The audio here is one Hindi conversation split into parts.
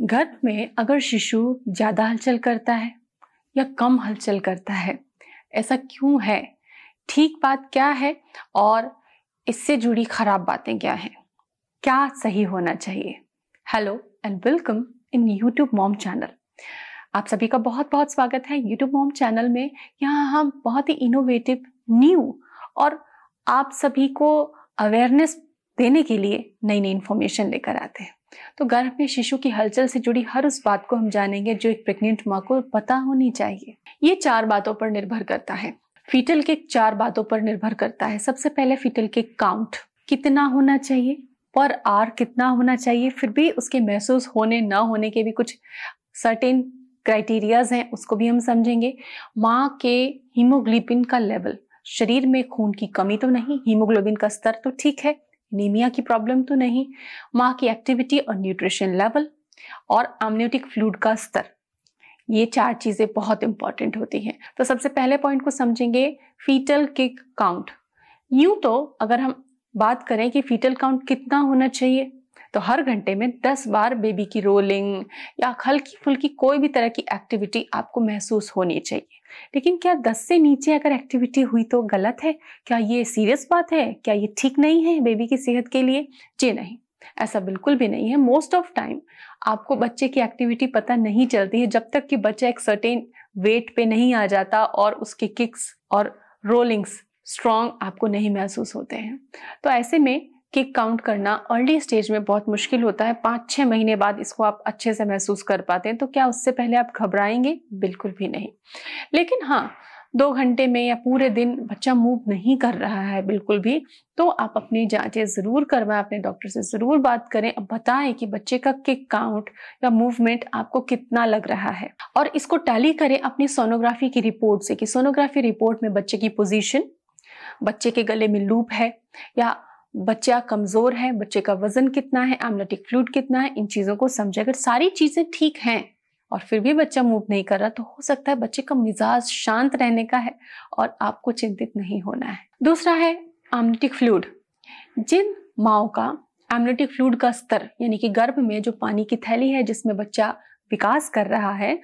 गर्भ में अगर शिशु ज़्यादा हलचल करता है या कम हलचल करता है ऐसा क्यों है ठीक बात क्या है और इससे जुड़ी खराब बातें क्या हैं क्या सही होना चाहिए hello and welcome in YouTube mom channel आप सभी का बहुत बहुत स्वागत है यूट्यूब मॉम चैनल में यहाँ हम बहुत ही इनोवेटिव न्यू और आप सभी को अवेयरनेस देने के लिए नई नई इन्फॉर्मेशन लेकर आते हैं तो गर्भ में शिशु की हलचल से जुड़ी हर उस बात को हम जानेंगे जो एक प्रेग्नेंट माँ को पता होनी चाहिए ये चार बातों पर निर्भर करता है फीटल के चार बातों पर निर्भर करता है सबसे पहले फीटल के काउंट कितना होना चाहिए पर आर कितना होना चाहिए फिर भी उसके महसूस होने ना होने के भी कुछ सर्टेन क्राइटेरियाज हैं उसको भी हम समझेंगे माँ के हीमोग्लोबिन का लेवल शरीर में खून की कमी तो नहीं हीमोग्लोबिन का स्तर तो ठीक है नीमिया की प्रॉब्लम तो नहीं माँ की एक्टिविटी और न्यूट्रिशन लेवल और अम्नियोटिक फ्लूड का स्तर ये चार चीज़ें बहुत इंपॉर्टेंट होती हैं तो सबसे पहले पॉइंट को समझेंगे फीटल किक काउंट यूं तो अगर हम बात करें कि फीटल काउंट कितना होना चाहिए तो हर घंटे में 10 बार बेबी की रोलिंग या हल्की फुल्की कोई भी तरह की एक्टिविटी आपको महसूस होनी चाहिए लेकिन क्या 10 से नीचे अगर एक्टिविटी हुई तो गलत है क्या ये सीरियस बात है क्या ये ठीक नहीं है बेबी की सेहत के लिए जी नहीं ऐसा बिल्कुल भी नहीं है मोस्ट ऑफ टाइम आपको बच्चे की एक्टिविटी पता नहीं चलती है जब तक कि बच्चा एक सर्टेन वेट पे नहीं आ जाता और उसके किक्स और रोलिंग्स स्ट्रॉन्ग आपको नहीं महसूस होते हैं तो ऐसे में कि काउंट करना अर्ली स्टेज में बहुत मुश्किल होता है पाँच छः महीने बाद इसको आप अच्छे से महसूस कर पाते हैं तो क्या उससे पहले आप घबराएंगे बिल्कुल भी नहीं लेकिन हाँ दो घंटे में या पूरे दिन बच्चा मूव नहीं कर रहा है बिल्कुल भी तो आप अपनी जांचें ज़रूर करवाएं अपने डॉक्टर से ज़रूर बात करें अब बताएं कि बच्चे का किक काउंट या मूवमेंट आपको कितना लग रहा है और इसको टैली करें अपनी सोनोग्राफी की रिपोर्ट से कि सोनोग्राफी रिपोर्ट में बच्चे की पोजीशन बच्चे के गले में लूप है या बच्चा कमज़ोर है बच्चे का वजन कितना है एमनेटिक फ्लूड कितना है इन चीज़ों को समझे अगर सारी चीज़ें ठीक हैं और फिर भी बच्चा मूव नहीं कर रहा तो हो सकता है बच्चे का मिजाज शांत रहने का है और आपको चिंतित नहीं होना है दूसरा है एमनेटिक फ्लूड जिन माओ का एमनेटिक फ्लूड का स्तर यानी कि गर्भ में जो पानी की थैली है जिसमें बच्चा विकास कर रहा है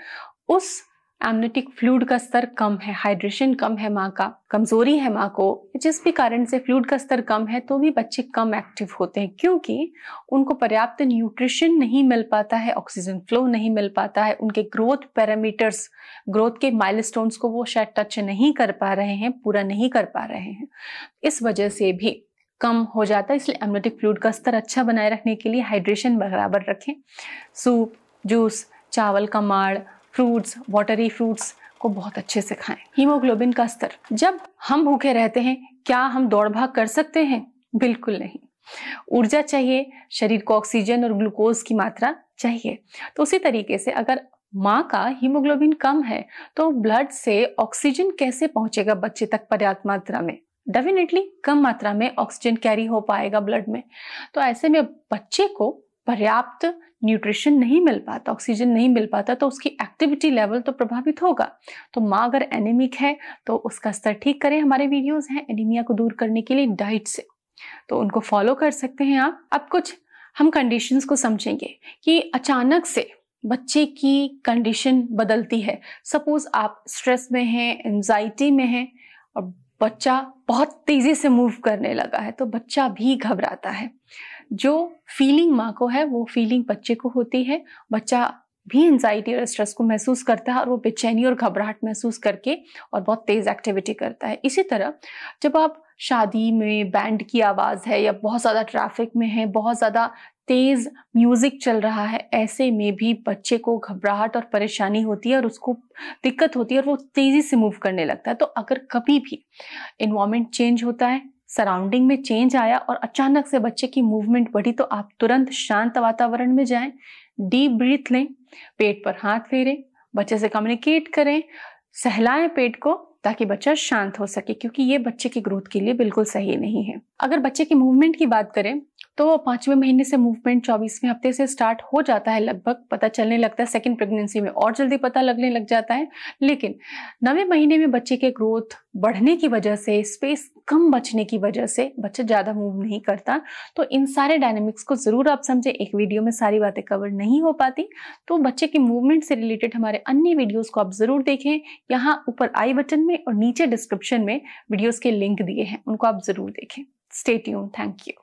उस एमनेटिक फ्लूड का स्तर कम है हाइड्रेशन कम है माँ का कमजोरी है माँ को जिस भी कारण से फ्लूड का स्तर कम है तो भी बच्चे कम एक्टिव होते हैं क्योंकि उनको पर्याप्त न्यूट्रिशन नहीं मिल पाता है ऑक्सीजन फ्लो नहीं मिल पाता है उनके ग्रोथ पैरामीटर्स ग्रोथ के माइलस्टोन्स को वो शायद टच नहीं कर पा रहे हैं पूरा नहीं कर पा रहे हैं इस वजह से भी कम हो जाता है इसलिए एमनेटिक फ्लूड का स्तर अच्छा बनाए रखने के लिए हाइड्रेशन बराबर रखें सूप जूस चावल का माड़ फ्रूट्स वाटरी फ्रूट्स को बहुत अच्छे से खाएं हीमोग्लोबिन का स्तर जब हम भूखे रहते हैं क्या हम दौड़ भाग कर सकते हैं बिल्कुल नहीं ऊर्जा चाहिए शरीर को ऑक्सीजन और ग्लूकोज की मात्रा चाहिए तो उसी तरीके से अगर माँ का हीमोग्लोबिन कम है तो ब्लड से ऑक्सीजन कैसे पहुंचेगा बच्चे तक पर्याप्त मात्रा में डेफिनेटली कम मात्रा में ऑक्सीजन कैरी हो पाएगा ब्लड में तो ऐसे में बच्चे को पर्याप्त न्यूट्रिशन नहीं मिल पाता ऑक्सीजन नहीं मिल पाता तो उसकी एक्टिविटी लेवल तो प्रभावित होगा तो माँ अगर एनेमिक है तो उसका स्तर ठीक करें हमारे वीडियोस हैं एनीमिया को दूर करने के लिए डाइट से तो उनको फॉलो कर सकते हैं आप अब कुछ हम कंडीशंस को समझेंगे कि अचानक से बच्चे की कंडीशन बदलती है सपोज आप स्ट्रेस में हैं एनजाइटी में हैं और बच्चा बहुत तेज़ी से मूव करने लगा है तो बच्चा भी घबराता है जो फीलिंग माँ को है वो फीलिंग बच्चे को होती है बच्चा भी एनजाइटी और स्ट्रेस को महसूस करता है और वो बेचैनी और घबराहट महसूस करके और बहुत तेज़ एक्टिविटी करता है इसी तरह जब आप शादी में बैंड की आवाज़ है या बहुत ज़्यादा ट्रैफिक में है बहुत ज़्यादा तेज़ म्यूज़िक चल रहा है ऐसे में भी बच्चे को घबराहट और परेशानी होती है और उसको दिक्कत होती है और वो तेज़ी से मूव करने लगता है तो अगर कभी भी इन्वामेंट चेंज होता है सराउंडिंग में चेंज आया और अचानक से बच्चे की मूवमेंट बढ़ी तो आप तुरंत शांत वातावरण में जाएं डीप ब्रीथ लें पेट पर हाथ फेरें बच्चे से कम्युनिकेट करें सहलाएं पेट को ताकि बच्चा शांत हो सके क्योंकि ये बच्चे की ग्रोथ के लिए बिल्कुल सही नहीं है अगर बच्चे की मूवमेंट की बात करें तो वो पाँचवें महीने से मूवमेंट चौबीसवें हफ्ते से स्टार्ट हो जाता है लगभग पता चलने लगता है सेकेंड प्रेगनेंसी में और जल्दी पता लगने लग जाता है लेकिन नवे महीने में बच्चे के ग्रोथ बढ़ने की वजह से स्पेस कम बचने की वजह से बच्चा ज़्यादा मूव नहीं करता तो इन सारे डायनेमिक्स को ज़रूर आप समझें एक वीडियो में सारी बातें कवर नहीं हो पाती तो बच्चे के मूवमेंट से रिलेटेड हमारे अन्य वीडियोस को आप ज़रूर देखें यहाँ ऊपर आई बटन में और नीचे डिस्क्रिप्शन में वीडियोस के लिंक दिए हैं उनको आप ज़रूर देखें स्टेट यून थैंक यू